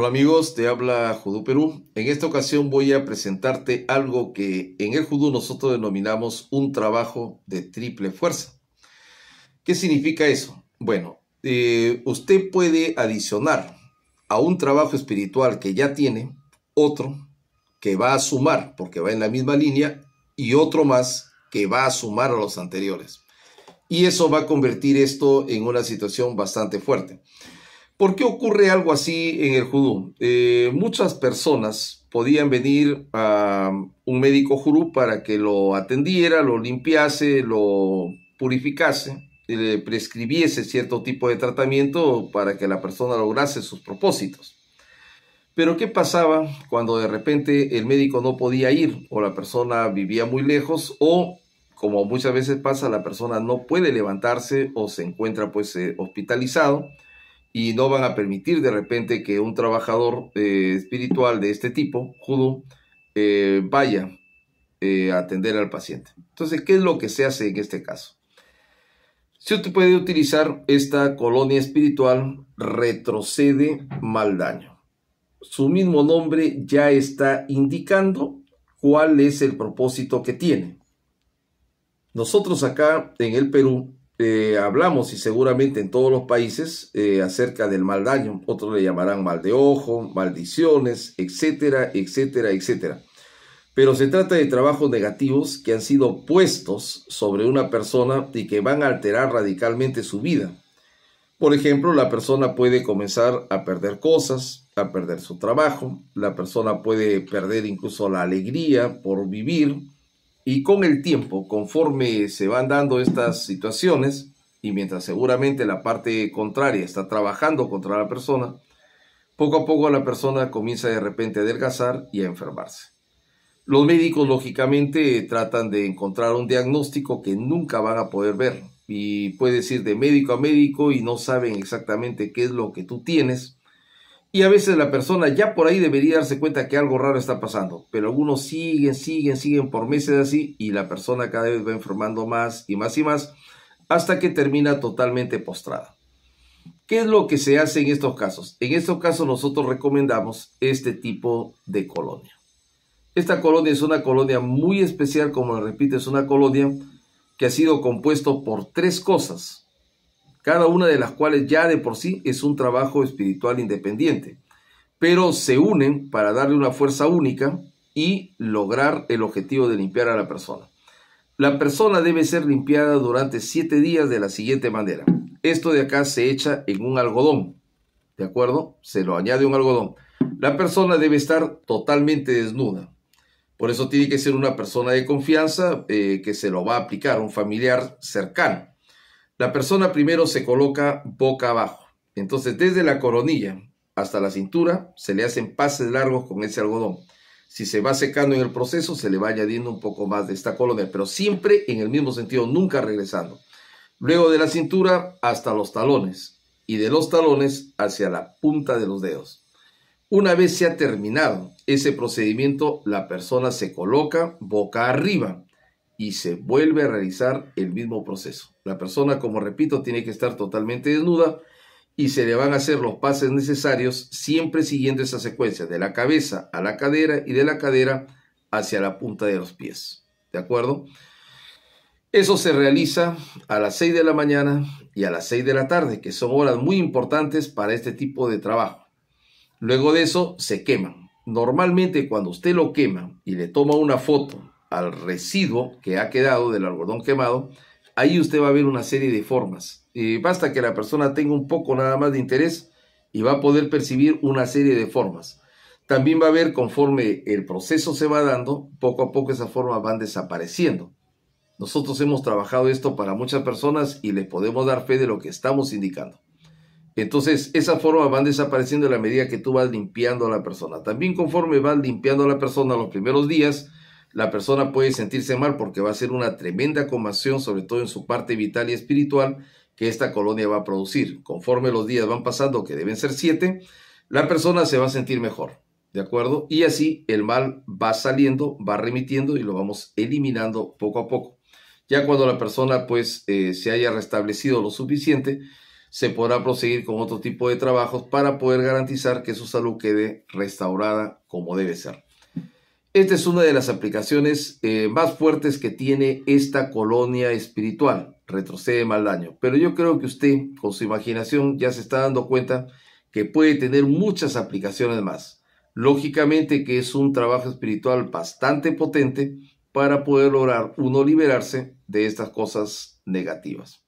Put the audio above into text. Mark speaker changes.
Speaker 1: Hola amigos, te habla Judú Perú. En esta ocasión voy a presentarte algo que en el judú nosotros denominamos un trabajo de triple fuerza. ¿Qué significa eso? Bueno, eh, usted puede adicionar a un trabajo espiritual que ya tiene otro que va a sumar, porque va en la misma línea, y otro más que va a sumar a los anteriores. Y eso va a convertir esto en una situación bastante fuerte. ¿Por qué ocurre algo así en el judú? Eh, muchas personas podían venir a un médico jurú para que lo atendiera, lo limpiase, lo purificase, le prescribiese cierto tipo de tratamiento para que la persona lograse sus propósitos. Pero ¿qué pasaba cuando de repente el médico no podía ir o la persona vivía muy lejos o como muchas veces pasa la persona no puede levantarse o se encuentra pues eh, hospitalizado? y no van a permitir de repente que un trabajador eh, espiritual de este tipo, judo, eh, vaya eh, a atender al paciente. Entonces, ¿qué es lo que se hace en este caso? Si usted puede utilizar esta colonia espiritual, retrocede mal daño. Su mismo nombre ya está indicando cuál es el propósito que tiene. Nosotros acá en el Perú eh, hablamos y seguramente en todos los países eh, acerca del mal daño, otros le llamarán mal de ojo, maldiciones, etcétera, etcétera, etcétera. Pero se trata de trabajos negativos que han sido puestos sobre una persona y que van a alterar radicalmente su vida. Por ejemplo, la persona puede comenzar a perder cosas, a perder su trabajo, la persona puede perder incluso la alegría por vivir, y con el tiempo, conforme se van dando estas situaciones, y mientras seguramente la parte contraria está trabajando contra la persona, poco a poco la persona comienza de repente a adelgazar y a enfermarse. Los médicos, lógicamente, tratan de encontrar un diagnóstico que nunca van a poder ver. Y puedes ir de médico a médico y no saben exactamente qué es lo que tú tienes, y a veces la persona ya por ahí debería darse cuenta que algo raro está pasando, pero algunos siguen, siguen, siguen por meses así y la persona cada vez va enfermando más y más y más hasta que termina totalmente postrada. ¿Qué es lo que se hace en estos casos? En estos casos nosotros recomendamos este tipo de colonia. Esta colonia es una colonia muy especial, como repito, es una colonia que ha sido compuesto por tres cosas cada una de las cuales ya de por sí es un trabajo espiritual independiente, pero se unen para darle una fuerza única y lograr el objetivo de limpiar a la persona. La persona debe ser limpiada durante siete días de la siguiente manera. Esto de acá se echa en un algodón, ¿de acuerdo? Se lo añade un algodón. La persona debe estar totalmente desnuda. Por eso tiene que ser una persona de confianza eh, que se lo va a aplicar, un familiar cercano. La persona primero se coloca boca abajo. Entonces, desde la coronilla hasta la cintura se le hacen pases largos con ese algodón. Si se va secando en el proceso, se le va añadiendo un poco más de esta colonia, pero siempre en el mismo sentido, nunca regresando. Luego de la cintura hasta los talones y de los talones hacia la punta de los dedos. Una vez se ha terminado ese procedimiento, la persona se coloca boca arriba y se vuelve a realizar el mismo proceso. La persona, como repito, tiene que estar totalmente desnuda y se le van a hacer los pases necesarios siempre siguiendo esa secuencia de la cabeza a la cadera y de la cadera hacia la punta de los pies. ¿De acuerdo? Eso se realiza a las 6 de la mañana y a las 6 de la tarde, que son horas muy importantes para este tipo de trabajo. Luego de eso se queman. Normalmente cuando usted lo quema y le toma una foto al residuo que ha quedado del algodón quemado, ahí usted va a ver una serie de formas. Y basta que la persona tenga un poco nada más de interés y va a poder percibir una serie de formas. También va a ver conforme el proceso se va dando, poco a poco esas formas van desapareciendo. Nosotros hemos trabajado esto para muchas personas y les podemos dar fe de lo que estamos indicando. Entonces, esas formas van desapareciendo a la medida que tú vas limpiando a la persona. También conforme vas limpiando a la persona los primeros días, la persona puede sentirse mal porque va a ser una tremenda comación, sobre todo en su parte vital y espiritual, que esta colonia va a producir. Conforme los días van pasando, que deben ser siete, la persona se va a sentir mejor, ¿de acuerdo? Y así el mal va saliendo, va remitiendo y lo vamos eliminando poco a poco. Ya cuando la persona pues eh, se haya restablecido lo suficiente, se podrá proseguir con otro tipo de trabajos para poder garantizar que su salud quede restaurada como debe ser. Esta es una de las aplicaciones eh, más fuertes que tiene esta colonia espiritual. Retrocede mal daño. Pero yo creo que usted, con su imaginación, ya se está dando cuenta que puede tener muchas aplicaciones más. Lógicamente que es un trabajo espiritual bastante potente para poder lograr uno liberarse de estas cosas negativas.